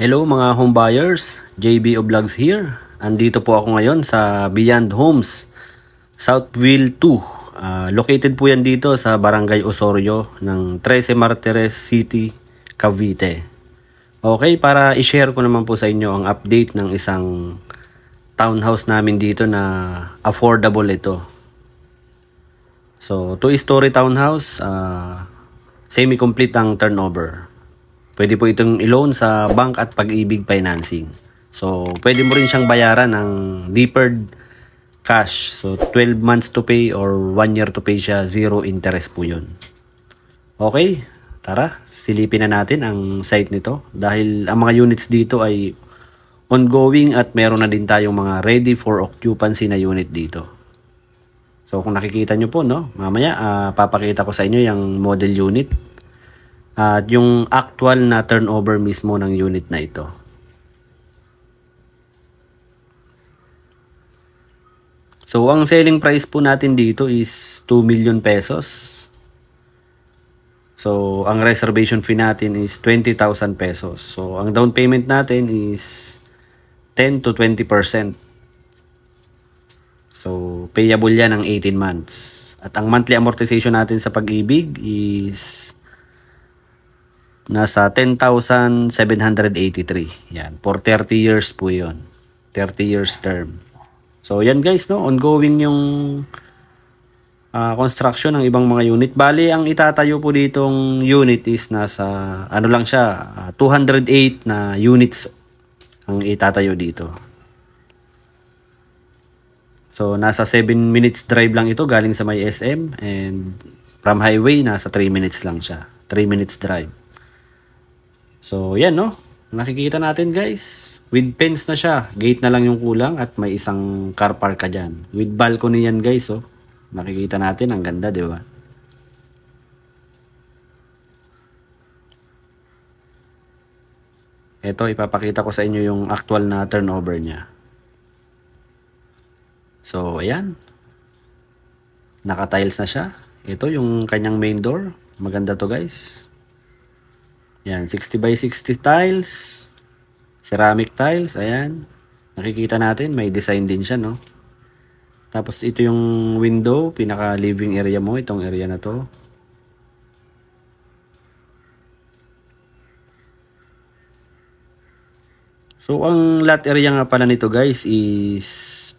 Hello mga home buyers, JB Oblogs here. Andito po ako ngayon sa Beyond Homes, Southville 2. Uh, ah, located po yan dito sa Barangay Osorio ng 13 Martires City, Cavite. Okay, para i-share ko naman po sa inyo ang update ng isang townhouse namin dito na affordable ito. So, two-story townhouse, uh, semi-complete ang turnover. Pwede po itong i-loan sa bank at pag-ibig financing. So, pwede mo rin siyang bayaran ng deferred cash. So, 12 months to pay or 1 year to pay siya. Zero interest po yun. Okay, tara. Silipin na natin ang site nito. Dahil ang mga units dito ay ongoing at meron na din tayong mga ready for occupancy na unit dito. So, kung nakikita nyo po, no, mamaya uh, papakita ko sa inyo yung model unit at uh, yung actual na turnover mismo ng unit na ito. So ang selling price po natin dito is 2 million pesos. So ang reservation fee natin is 20,000 pesos. So ang down payment natin is 10 to 20%. So payable yan ng 18 months. At ang monthly amortization natin sa pag-ibig is nasa 10,783. Yan, for 30 years po 'yon. 30 years term. So yan guys, no, ongoing yung uh, construction ng ibang mga unit. Bali, ang itatayo po ditong unit is nasa ano lang siya, uh, ah, 208 na units ang itatayo dito. So nasa 7 minutes drive lang ito galing sa may SM and from highway nasa 3 minutes lang siya. 3 minutes drive. So, yan no. Nakikita natin guys. With fence na siya. Gate na lang yung kulang at may isang car park ka dyan. With balcony yan guys oh. Nakikita natin. Ang ganda di ba? Ito, ipapakita ko sa inyo yung actual na turnover niya. So, ayan. Naka-tiles na siya. Ito yung kanyang main door. Maganda to guys. Yan, 60 by 60 tiles. Ceramic tiles, ayan. Nakikita natin, may design din siya, no? Tapos ito yung window, pinaka living area mo, itong area na to. So ang lot area nga pala nito guys is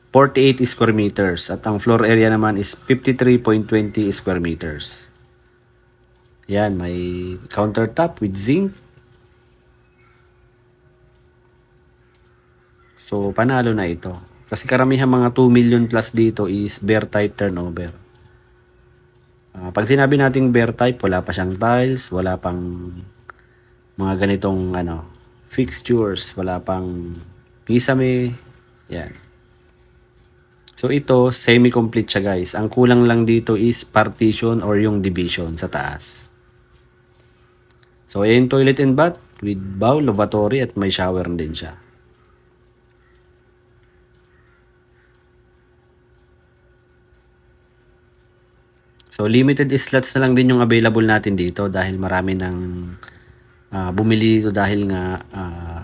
48 square meters at ang floor area naman is 53.20 square meters. Yan, may countertop with zinc. So, panalo na ito. Kasi karamihan mga 2 million plus dito is bear type turnover. Uh, pag sinabi nating bear type, wala pa siyang tiles, wala pang mga ganitong ano, fixtures, wala pang gisame. Yan. So ito, semi-complete siya guys. Ang kulang lang dito is partition or yung division sa taas. So, ayan toilet and bath with bowl, lavatory at may shower din siya. So, limited slots na lang din yung available natin dito dahil marami ng uh, ah, bumili dito dahil nga uh,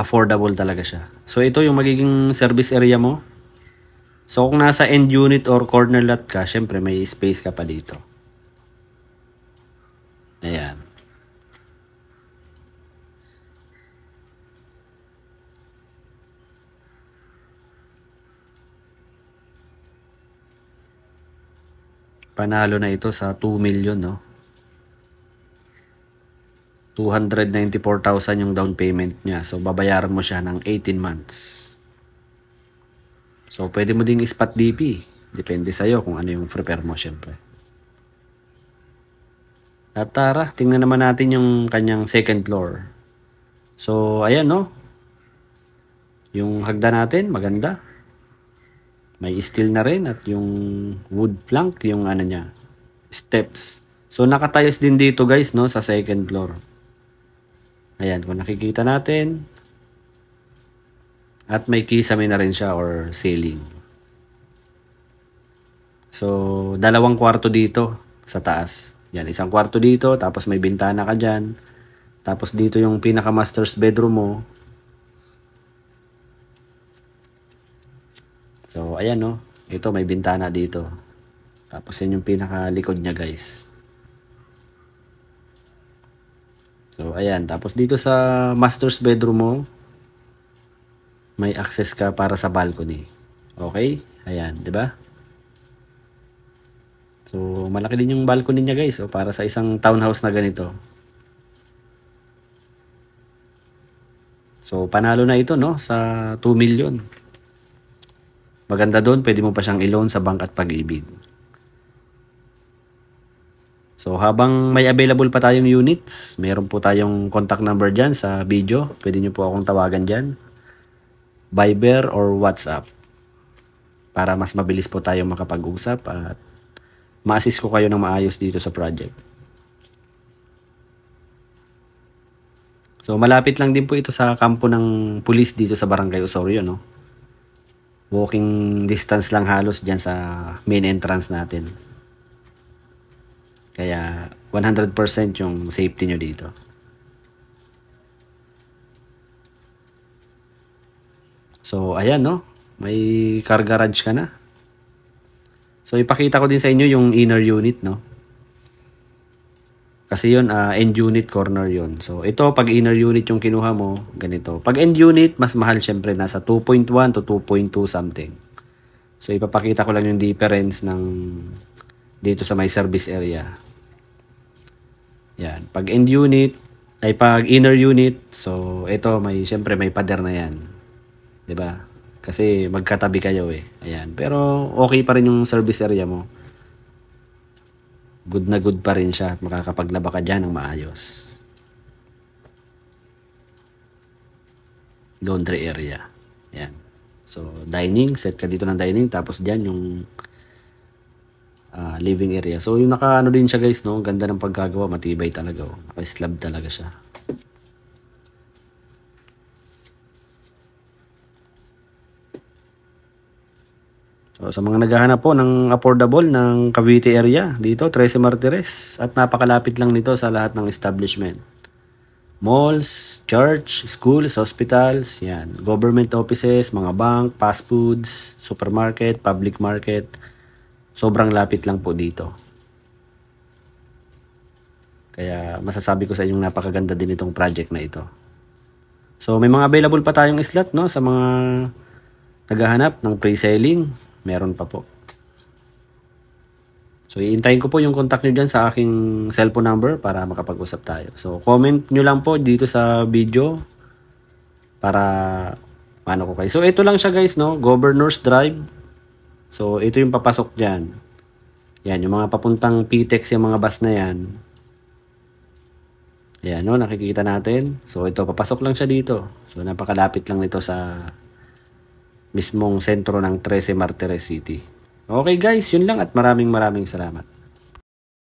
affordable talaga siya. So, ito yung magiging service area mo. So, kung nasa end unit or corner lot ka, syempre may space ka pa dito. Ayan. Panalo na ito sa 2 million, no? 294,000 yung down payment niya. So, babayaran mo siya ng 18 months. So, pwede mo ding ispat DP. Depende sa'yo kung ano yung prepare mo, syempre. At tara, tingnan naman natin yung kanyang second floor. So, ayan, no? Yung hagda natin, maganda. May steel na rin at yung wood plank, yung ano niya, steps. So nakatayos din dito guys no sa second floor. Ayan, kung nakikita natin. At may kisame na rin siya or ceiling. So, dalawang kwarto dito sa taas. Yan, isang kwarto dito, tapos may bintana ka dyan. Tapos dito yung pinaka-master's bedroom mo. So, ayan no. Ito, may bintana dito. Tapos, yan yung pinakalikod niya, guys. So, ayan. Tapos, dito sa master's bedroom mo, may access ka para sa balcony. Okay? Ayan, di ba? So, malaki din yung balcony niya, guys. O, para sa isang townhouse na ganito. So, panalo na ito, no? Sa 2 million. Maganda doon, pwede mo pa siyang i-loan sa bank at pag-ibig. So habang may available pa tayong units, meron po tayong contact number dyan sa video. Pwede nyo po akong tawagan dyan. Viber or WhatsApp. Para mas mabilis po tayong makapag-usap at ma-assist ko kayo ng maayos dito sa project. So malapit lang din po ito sa kampo ng pulis dito sa Barangay Osorio. No? Walking distance lang halos dyan sa main entrance natin. Kaya 100% yung safety nyo dito. So, ayan no. May car garage ka na. So, ipakita ko din sa inyo yung inner unit no. Kasi yun, uh, end unit corner yun. So, ito, pag inner unit yung kinuha mo, ganito. Pag end unit, mas mahal syempre. Nasa 2.1 to 2.2 something. So, ipapakita ko lang yung difference ng dito sa may service area. Yan. Pag end unit, ay pag inner unit, so ito, may, syempre may pader na yan. ba diba? Kasi magkatabi kayo eh. Ayan. Pero okay pa rin yung service area mo good na good pa rin siya at makakapaglaba ka dyan ng maayos. Laundry area. Yan. So, dining. Set ka dito ng dining. Tapos dyan yung uh, living area. So, yung naka ano din siya guys, no? Ganda ng pagkagawa. Matibay talaga. Oh. slab talaga siya. So, sa mga naghahanap po ng affordable ng Cavite area, dito, Trece Martires, at napakalapit lang nito sa lahat ng establishment. Malls, church, schools, hospitals, yan. Government offices, mga bank, fast foods, supermarket, public market. Sobrang lapit lang po dito. Kaya masasabi ko sa inyong napakaganda din itong project na ito. So may mga available pa tayong slot no sa mga naghahanap ng pre-selling meron pa po. So, iintayin ko po yung contact nyo dyan sa aking cellphone number para makapag-usap tayo. So, comment nyo lang po dito sa video para ano ko kayo. So, ito lang siya guys, no? Governor's Drive. So, ito yung papasok dyan. Yan, yung mga papuntang PTEX, yung mga bus na yan. Ayan, no? Nakikita natin. So, ito, papasok lang siya dito. So, napakalapit lang nito sa mismong sentro ng 13 Martires City. Okay guys, yun lang at maraming maraming salamat.